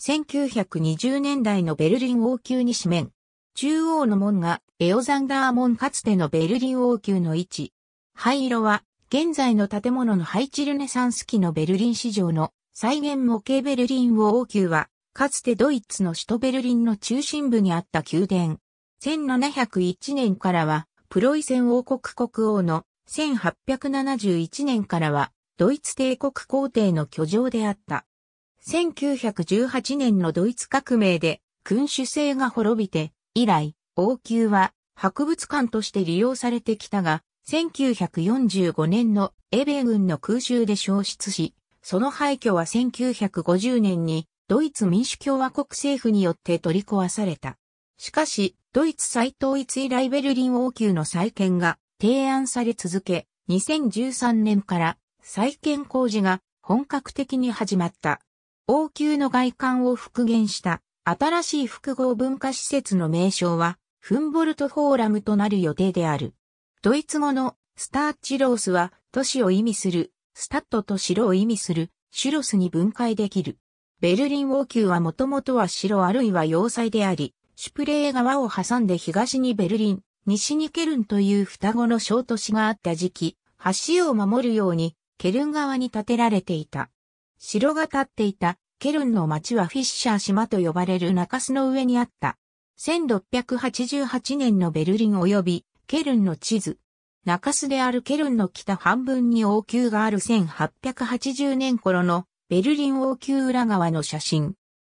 1920年代のベルリン王宮に紙面。中央の門がエオザンダー門かつてのベルリン王宮の位置。灰色は現在の建物の配置ルネサンス期のベルリン市場の再現模型ベルリン王宮はかつてドイツの首都ベルリンの中心部にあった宮殿。1701年からはプロイセン王国国王の1871年からはドイツ帝国皇帝の居城であった。1918年のドイツ革命で君主制が滅びて、以来、王宮は博物館として利用されてきたが、1945年のエベー軍の空襲で消失し、その廃墟は1950年にドイツ民主共和国政府によって取り壊された。しかし、ドイツ再統一以来ベルリン王宮の再建が提案され続け、2013年から再建工事が本格的に始まった。王宮の外観を復元した新しい複合文化施設の名称は、フンボルトフォーラムとなる予定である。ドイツ語のスターチロースは都市を意味する、スタットと城を意味する、シュロスに分解できる。ベルリン王宮はもともとは城あるいは要塞であり、シュプレー川を挟んで東にベルリン、西にケルンという双子の小都市があった時期、橋を守るようにケルン側に建てられていた。城が建っていたケルンの町はフィッシャー島と呼ばれる中州の上にあった。1688年のベルリン及びケルンの地図。中州であるケルンの北半分に王宮がある1880年頃のベルリン王宮裏側の写真。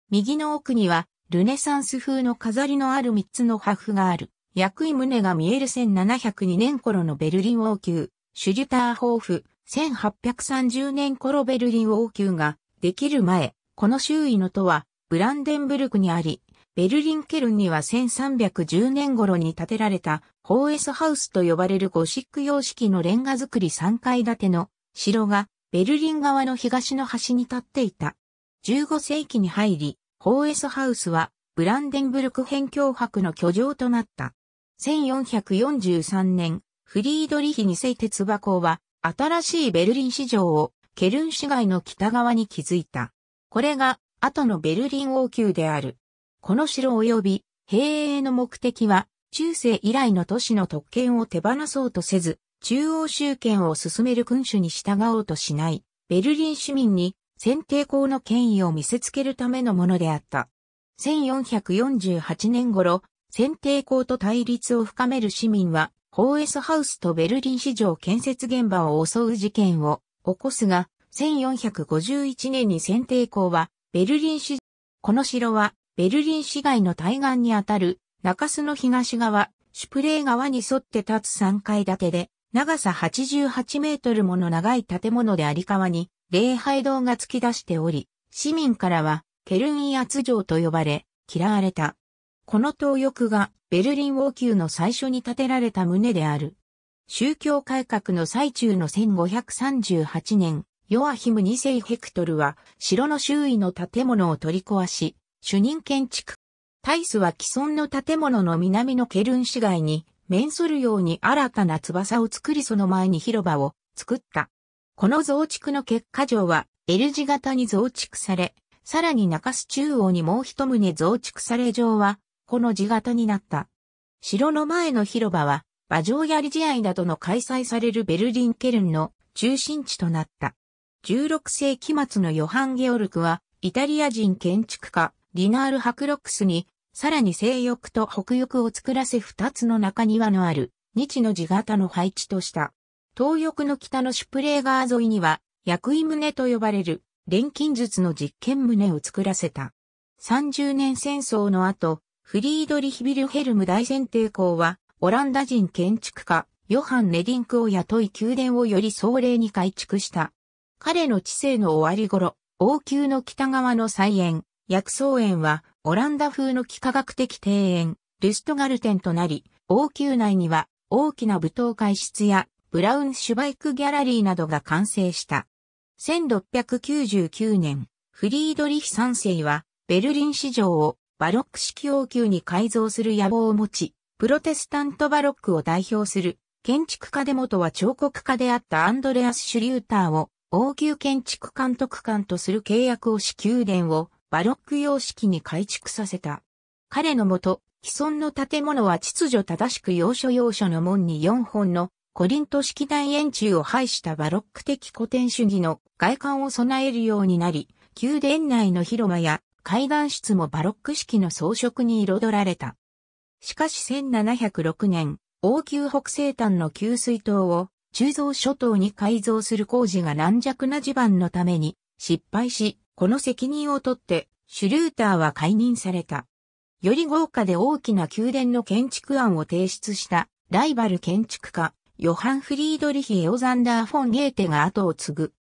右の奥にはルネサンス風の飾りのある3つの破風がある。役位胸が見える1702年頃のベルリン王宮、シュリュターホーフ、1830年頃ベルリン王宮ができる前、この周囲の都はブランデンブルクにあり、ベルリンケルンには1310年頃に建てられたホーエスハウスと呼ばれるゴシック様式のレンガ造り3階建ての城がベルリン側の東の端に立っていた。15世紀に入り、ホーエスハウスはブランデンブルク辺境泊の居城となった。1443年、フリードリヒ二世鉄箱は新しいベルリン市場をケルン市街の北側に築いた。これが後のベルリン王宮である。この城及び平営の目的は中世以来の都市の特権を手放そうとせず、中央集権を進める君主に従おうとしない、ベルリン市民に選定校の権威を見せつけるためのものであった。1448年頃、選定校と対立を深める市民はホーエスハウスとベルリン市場建設現場を襲う事件を起こすが、1451年に選定校は、ベルリン市、この城は、ベルリン市街の対岸にあたる、中洲の東側、シュプレー川に沿って立つ3階建てで、長さ88メートルもの長い建物であり川に、礼拝堂が突き出しており、市民からは、ケルン威圧城と呼ばれ、嫌われた。この東翼がベルリン王宮の最初に建てられた棟である。宗教改革の最中の1538年、ヨアヒム2世ヘクトルは城の周囲の建物を取り壊し、主任建築。タイスは既存の建物の南のケルン市街に面するように新たな翼を作りその前に広場を作った。この増築の結果上は L 字型に増築され、さらに中州中央にもう一棟増築され上はこの字型になった。城の前の広場は、馬上や試合などの開催されるベルリン・ケルンの中心地となった。16世紀末のヨハン・ゲオルクは、イタリア人建築家、リナール・ハクロックスに、さらに西翼と北翼を作らせ二つの中庭のある、日の字型の配置とした。東翼の北のシュプレーガー沿いには、役位棟と呼ばれる、錬金術の実験棟を作らせた。30年戦争の後、フリードリヒビルヘルム大前提校は、オランダ人建築家、ヨハン・ネィンクを雇い宮殿をより壮麗に改築した。彼の知性の終わり頃、王宮の北側の菜園、薬草園は、オランダ風の幾何学的庭園、ルストガルテンとなり、王宮内には、大きな舞踏会室や、ブラウンシュバイクギャラリーなどが完成した。1699年、フリードリヒ3世は、ベルリン市場をバロック式王宮に改造する野望を持ち、プロテスタントバロックを代表する建築家でもとは彫刻家であったアンドレアス・シュリューターを王宮建築監督官とする契約をし宮殿をバロック様式に改築させた。彼のもと、既存の建物は秩序正しく要所要所の門に4本のコリント式大円柱を配したバロック的古典主義の外観を備えるようになり、宮殿内の広場や階段室もバロック式の装飾に彩られた。しかし1706年、王宮北西端の給水塔を鋳造諸島に改造する工事が軟弱な地盤のために失敗し、この責任を取ってシュルーターは解任された。より豪華で大きな宮殿の建築案を提出したライバル建築家、ヨハン・フリードリヒ・エオザンダー・フォン・ゲーテが後を継ぐ。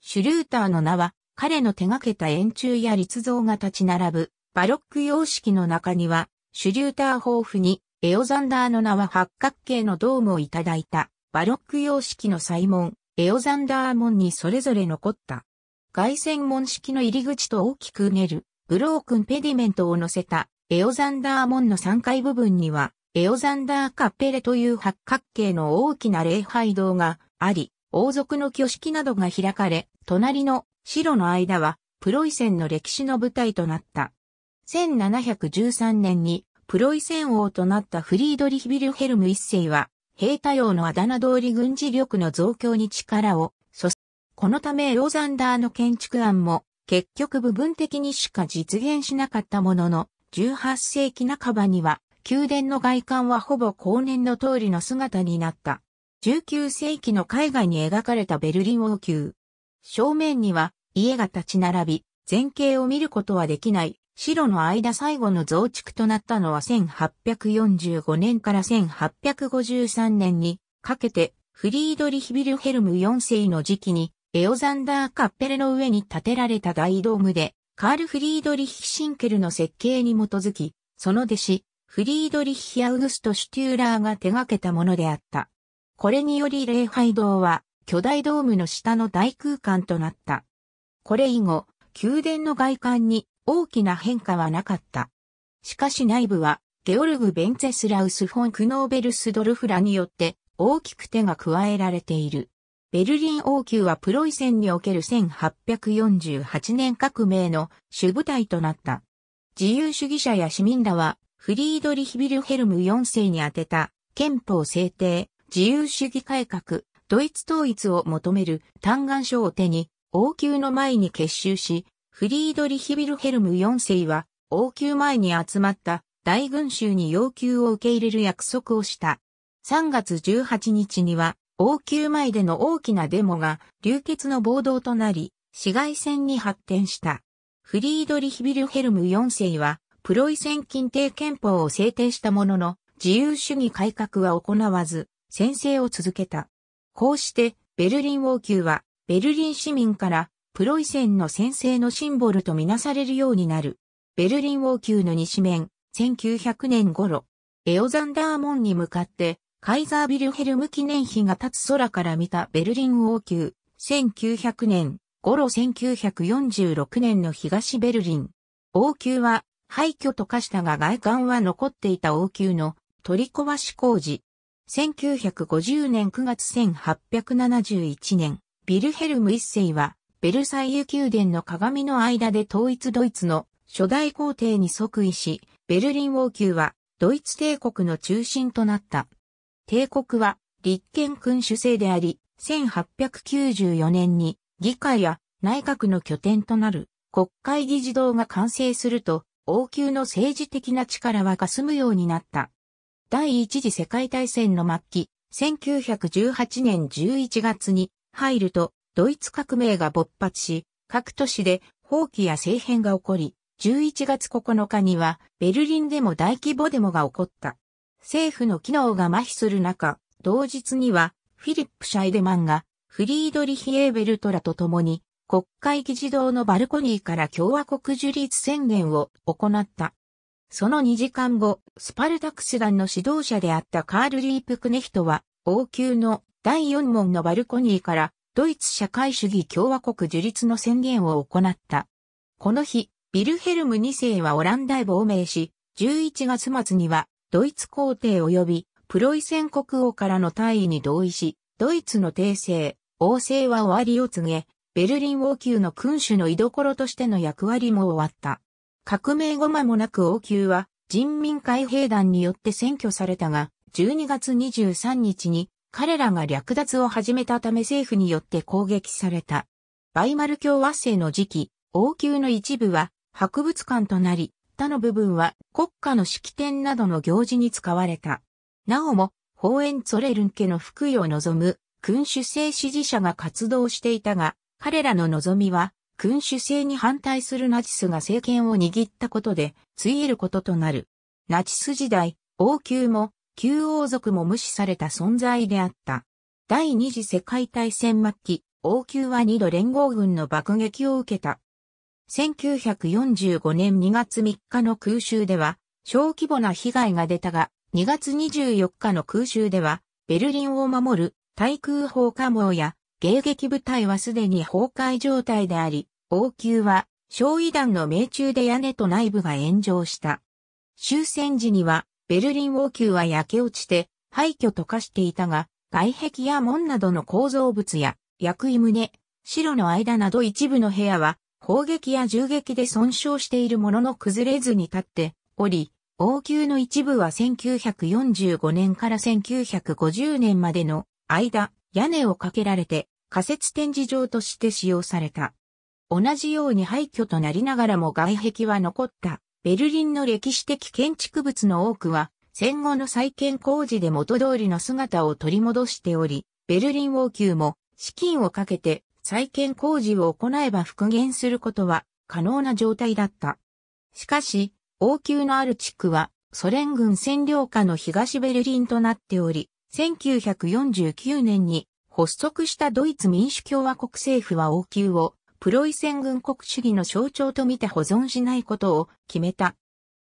シュルーターの名は彼の手掛けた円柱や立像が立ち並ぶ、バロック様式の中には、シュリューター豊富に、エオザンダーの名は八角形のドームをいただいた、バロック様式の祭門、エオザンダー門にそれぞれ残った。外線門式の入り口と大きくうねる、ブロークンペディメントを乗せた、エオザンダー門の3階部分には、エオザンダーカッペレという八角形の大きな礼拝堂があり、王族の挙式などが開かれ、隣の白の間はプロイセンの歴史の舞台となった。1713年にプロイセン王となったフリードリヒ・ビルヘルム一世は、兵隊王のあだ名通り軍事力の増強に力を注このためローザンダーの建築案も結局部分的にしか実現しなかったものの、18世紀半ばには宮殿の外観はほぼ後年の通りの姿になった。19世紀の海外に描かれたベルリン王宮。正面には家が立ち並び、前景を見ることはできない白の間最後の増築となったのは1845年から1853年にかけてフリードリヒビルヘルム4世の時期にエオザンダー・カッペレの上に建てられた大ドームでカール・フリードリヒ・シンケルの設計に基づき、その弟子、フリードリヒ・アウグスト・シュテューラーが手掛けたものであった。これにより礼拝堂は巨大ドームの下の大空間となった。これ以後、宮殿の外観に大きな変化はなかった。しかし内部は、ゲオルグ・ベンツェスラウス・フォン・クノーベルスドルフラによって大きく手が加えられている。ベルリン王宮はプロイセンにおける1848年革命の主舞台となった。自由主義者や市民らは、フリードリヒ・ビルヘルム4世に宛てた憲法制定、自由主義改革、ドイツ統一を求める嘆願書を手に王宮の前に結集し、フリードリヒビルヘルム4世は王宮前に集まった大群衆に要求を受け入れる約束をした。3月18日には王宮前での大きなデモが流血の暴動となり、市街戦に発展した。フリードリヒビルヘルム4世は、プロイセン禁定憲法を制定したものの、自由主義改革は行わず、先制を続けた。こうして、ベルリン王宮は、ベルリン市民からプロイセンの先制のシンボルとみなされるようになる。ベルリン王宮の西面、1900年頃、エオザンダーモンに向かって、カイザービルヘルム記念碑が立つ空から見たベルリン王宮、1900年、頃1946年の東ベルリン。王宮は廃墟と化したが外観は残っていた王宮の取り壊し工事。1950年9月1871年、ビルヘルム一世は、ベルサイユ宮殿の鏡の間で統一ドイツの初代皇帝に即位し、ベルリン王宮はドイツ帝国の中心となった。帝国は立憲君主制であり、1894年に議会や内閣の拠点となる国会議事堂が完成すると、王宮の政治的な力は霞むようになった。第一次世界大戦の末期、1918年11月に入ると、ドイツ革命が勃発し、各都市で放棄や政変が起こり、11月9日にはベルリンでも大規模デモが起こった。政府の機能が麻痺する中、同日にはフィリップ・シャイデマンがフリードリヒ・エーベルトラと共に国会議事堂のバルコニーから共和国樹立宣言を行った。その2時間後、スパルタクス団の指導者であったカール・リープ・クネヒトは、王宮の第4問のバルコニーからドイツ社会主義共和国樹立の宣言を行った。この日、ビルヘルム2世はオランダへ亡命し、11月末にはドイツ皇帝及びプロイセン国王からの退位に同意し、ドイツの帝政、王政は終わりを告げ、ベルリン王宮の君主の居所としての役割も終わった。革命後間もなく王宮は人民海兵団によって占拠されたが、12月23日に彼らが略奪を始めたため政府によって攻撃された。バイマル共和制の時期、王宮の一部は博物館となり、他の部分は国家の式典などの行事に使われた。なおも、ホーエンツォレルン家の福井を望む君主制支持者が活動していたが、彼らの望みは君主制に反対するナチスが政権を握ったことで、ついえることとなる。ナチス時代、王宮も旧王族も無視された存在であった。第二次世界大戦末期、王宮は二度連合軍の爆撃を受けた。1945年2月3日の空襲では、小規模な被害が出たが、2月24日の空襲では、ベルリンを守る対空砲火網や迎撃部隊はすでに崩壊状態であり、王宮は焼夷弾の命中で屋根と内部が炎上した。終戦時にはベルリン王宮は焼け落ちて廃墟と化していたが、外壁や門などの構造物や、薬衣胸、白の間など一部の部屋は、砲撃や銃撃で損傷しているものの崩れずに立っており、王宮の一部は1945年から1950年までの間、屋根をかけられて仮設展示場として使用された。同じように廃墟となりながらも外壁は残った。ベルリンの歴史的建築物の多くは、戦後の再建工事で元通りの姿を取り戻しており、ベルリン王宮も資金をかけて再建工事を行えば復元することは可能な状態だった。しかし、王宮のある地区はソ連軍占領下の東ベルリンとなっており、1949年に発足したドイツ民主共和国政府は王宮をプロイセン軍国主義の象徴と見て保存しないことを決めた。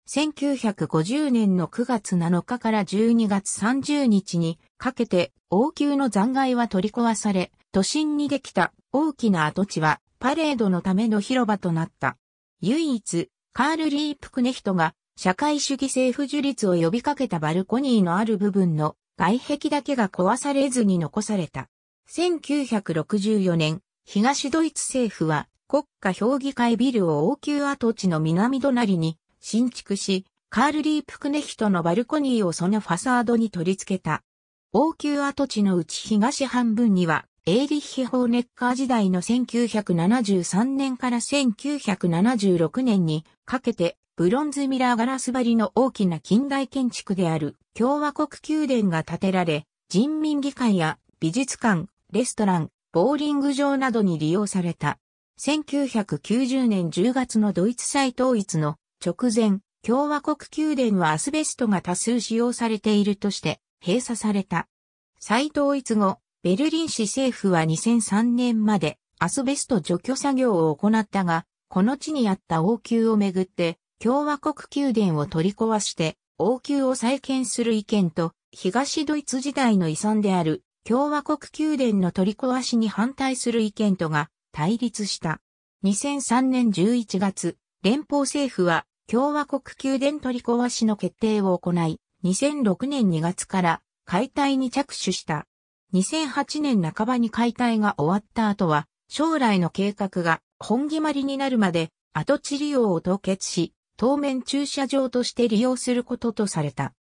1950年の9月7日から12月30日にかけて王宮の残骸は取り壊され、都心にできた大きな跡地はパレードのための広場となった。唯一、カール・リープクネヒトが社会主義政府樹立を呼びかけたバルコニーのある部分の外壁だけが壊されずに残された。1964年、東ドイツ政府は国家評議会ビルを王宮跡地の南隣に新築し、カール・リープ・クネヒトのバルコニーをそのファサードに取り付けた。王宮跡地のうち東半分には、エーリッヒ・ホーネッカー時代の1973年から1976年にかけて、ブロンズミラーガラス張りの大きな近代建築である共和国宮殿が建てられ、人民議会や美術館、レストラン、ボーリング場などに利用された。1990年10月のドイツ再統一の直前、共和国宮殿はアスベストが多数使用されているとして閉鎖された。再統一後、ベルリン市政府は2003年までアスベスト除去作業を行ったが、この地にあった王宮をめぐって、共和国宮殿を取り壊して、王宮を再建する意見と、東ドイツ時代の遺産である共和国宮殿の取り壊しに反対する意見とが対立した。2003年11月、連邦政府は共和国宮殿取り壊しの決定を行い、2006年2月から解体に着手した。2008年半ばに解体が終わった後は、将来の計画が本決まりになるまで跡地利用を凍結し、当面駐車場として利用することとされた。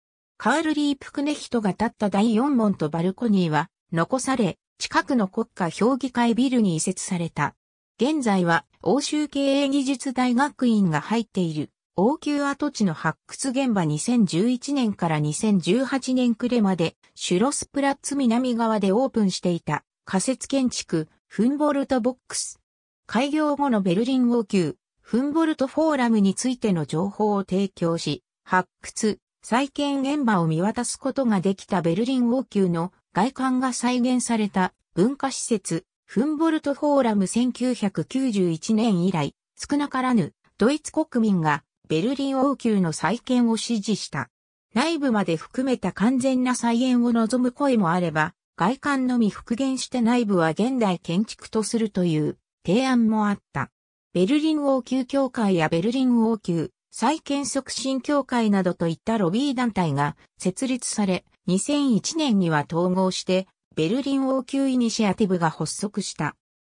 カール・リープクネヒトが建った第四門とバルコニーは残され、近くの国家評議会ビルに移設された。現在は欧州経営技術大学院が入っている王宮跡地の発掘現場2011年から2018年暮れまでシュロスプラッツ南側でオープンしていた仮設建築フンボルトボックス。開業後のベルリン王宮フンボルトフォーラムについての情報を提供し、発掘、再建現場を見渡すことができたベルリン王宮の外観が再現された文化施設、フンボルトフォーラム1991年以来、少なからぬドイツ国民がベルリン王宮の再建を支持した。内部まで含めた完全な再現を望む声もあれば、外観のみ復元して内部は現代建築とするという提案もあった。ベルリン王宮協会やベルリン王宮、再建促進協会などといったロビー団体が設立され、2001年には統合して、ベルリン王宮イニシアティブが発足した。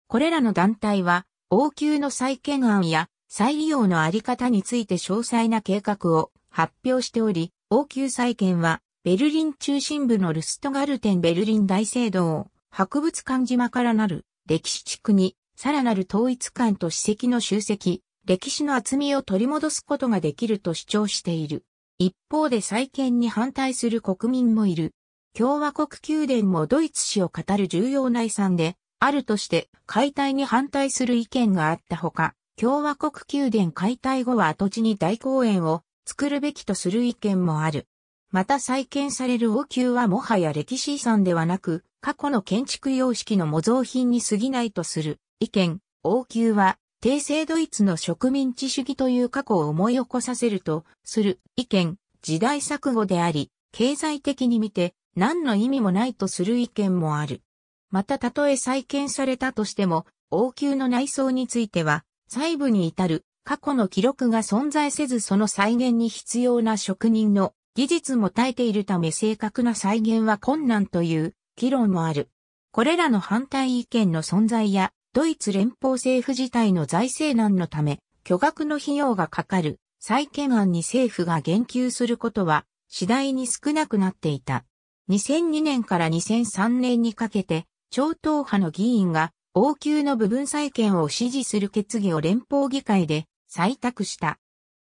これらの団体は、王宮の再建案や再利用のあり方について詳細な計画を発表しており、王宮再建は、ベルリン中心部のルストガルテンベルリン大聖堂、博物館島からなる歴史地区に、さらなる統一感と史跡の集積、歴史の厚みを取り戻すことができると主張している。一方で再建に反対する国民もいる。共和国宮殿もドイツ史を語る重要な遺産で、あるとして解体に反対する意見があったほか、共和国宮殿解体後は跡地に大公園を作るべきとする意見もある。また再建される王宮はもはや歴史遺産ではなく、過去の建築様式の模造品に過ぎないとする意見、王宮は帝政ドイツの植民地主義という過去を思い起こさせると、する意見、時代錯誤であり、経済的に見て何の意味もないとする意見もある。またたとえ再建されたとしても、王宮の内装については、細部に至る過去の記録が存在せずその再現に必要な職人の技術も耐えているため正確な再現は困難という議論もある。これらの反対意見の存在やドイツ連邦政府自体の財政難のため、巨額の費用がかかる再建案に政府が言及することは次第に少なくなっていた。2002年から2003年にかけて、超党派の議員が王宮の部分再建を支持する決議を連邦議会で採択した。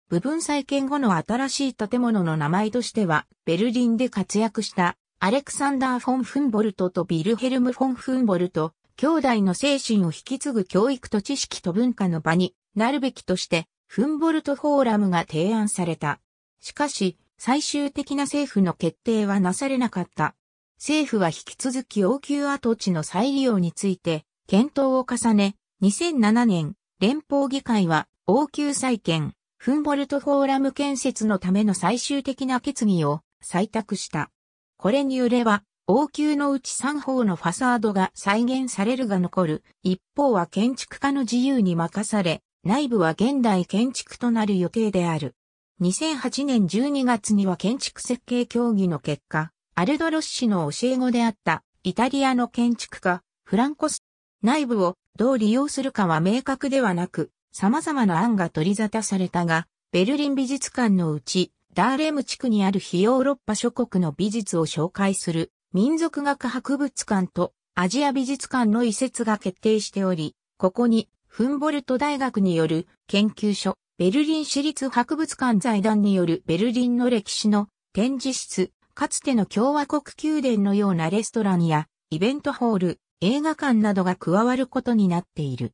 部分再建後の新しい建物の名前としては、ベルリンで活躍したアレクサンダー・フォン・フンボルトとビルヘルム・フォン・フンボルト、兄弟の精神を引き継ぐ教育と知識と文化の場になるべきとして、フンボルトフォーラムが提案された。しかし、最終的な政府の決定はなされなかった。政府は引き続き応急跡地の再利用について、検討を重ね、2007年、連邦議会は、応急再建、フンボルトフォーラム建設のための最終的な決議を採択した。これによれば、王宮のうち3方のファサードが再現されるが残る、一方は建築家の自由に任され、内部は現代建築となる予定である。2008年12月には建築設計協議の結果、アルドロッシの教え子であったイタリアの建築家、フランコス、内部をどう利用するかは明確ではなく、様々な案が取り沙汰されたが、ベルリン美術館のうち、ダーレム地区にある非ヨーロッパ諸国の美術を紹介する民族学博物館とアジア美術館の移設が決定しており、ここにフンボルト大学による研究所、ベルリン市立博物館財団によるベルリンの歴史の展示室、かつての共和国宮殿のようなレストランやイベントホール、映画館などが加わることになっている。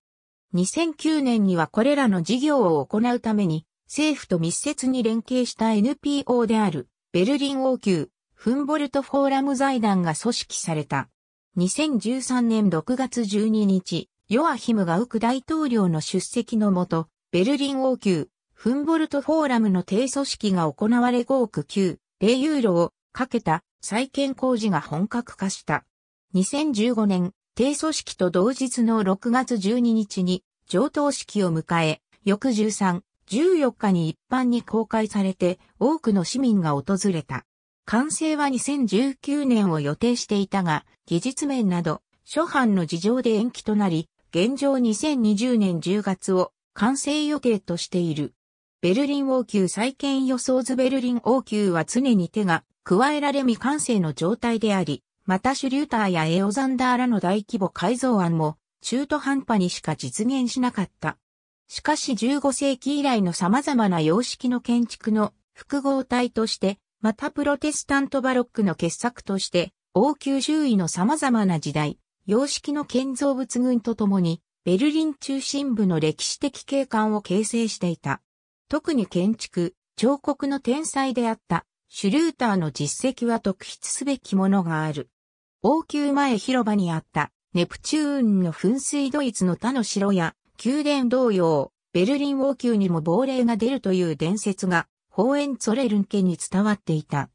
2009年にはこれらの事業を行うために政府と密接に連携した NPO であるベルリン王宮フンボルトフォーラム財団が組織された。2013年6月12日、ヨアヒムがウク大統領の出席のもと、ベルリン王宮、フンボルトフォーラムの低組織が行われ5億9、0ユーロをかけた再建工事が本格化した。2015年、低組織と同日の6月12日に上等式を迎え、翌13、14日に一般に公開されて多くの市民が訪れた。完成は2019年を予定していたが、技術面など、初版の事情で延期となり、現状2020年10月を完成予定としている。ベルリン王宮再建予想図ベルリン王宮は常に手が加えられ未完成の状態であり、またシュリューターやエオザンダーらの大規模改造案も中途半端にしか実現しなかった。しかし15世紀以来の様々な様式の建築の複合体としてまたプロテスタントバロックの傑作として、王宮周囲の様々な時代、様式の建造物群とともに、ベルリン中心部の歴史的景観を形成していた。特に建築、彫刻の天才であったシュルーターの実績は特筆すべきものがある。王宮前広場にあったネプチューンの噴水ドイツの他の城や宮殿同様、ベルリン王宮にも亡霊が出るという伝説がホーエンツォレルン家に伝わっていた。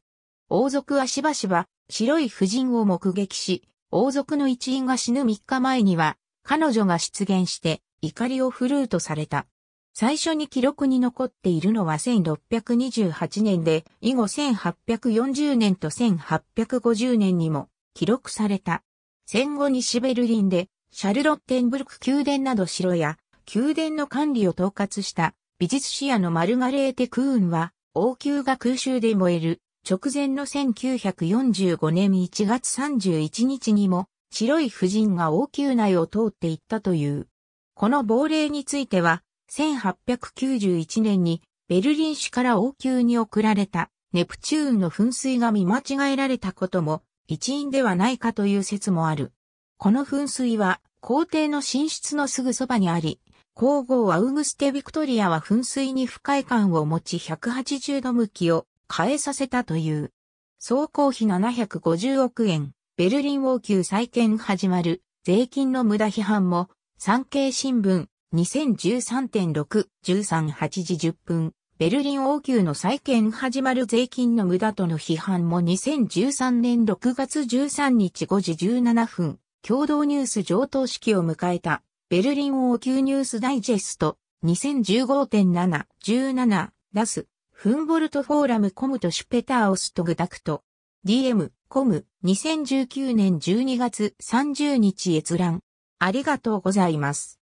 王族はしばしば白い婦人を目撃し、王族の一員が死ぬ3日前には、彼女が出現して怒りを振るうとされた。最初に記録に残っているのは1628年で、以後1840年と1850年にも記録された。戦後西ベルリンで、シャルロッテンブルク宮殿など城や宮殿の管理を統括した美術視野のマルガレーテ・クーンは、王宮が空襲で燃える直前の1945年1月31日にも、白い婦人が王宮内を通っていったという。この亡霊については、1891年にベルリン市から王宮に送られたネプチューンの噴水が見間違えられたことも一因ではないかという説もある。この噴水は皇帝の寝室のすぐそばにあり、皇后アウグステ・ビクトリアは噴水に不快感を持ち180度向きを変えさせたという。総工費750億円、ベルリン王宮再建始まる、税金の無駄批判も、産経新聞2013.6、13.8時10分、ベルリン王宮の再建始まる税金の無駄との批判も2013年6月13日5時17分、共同ニュース上等式を迎えた。ベルリン王宮ニュースダイジェスト、2015.7、17、ラス、フンボルトフォーラムコムとシュペターオストグダクト、DM、コム、2019年12月30日閲覧。ありがとうございます。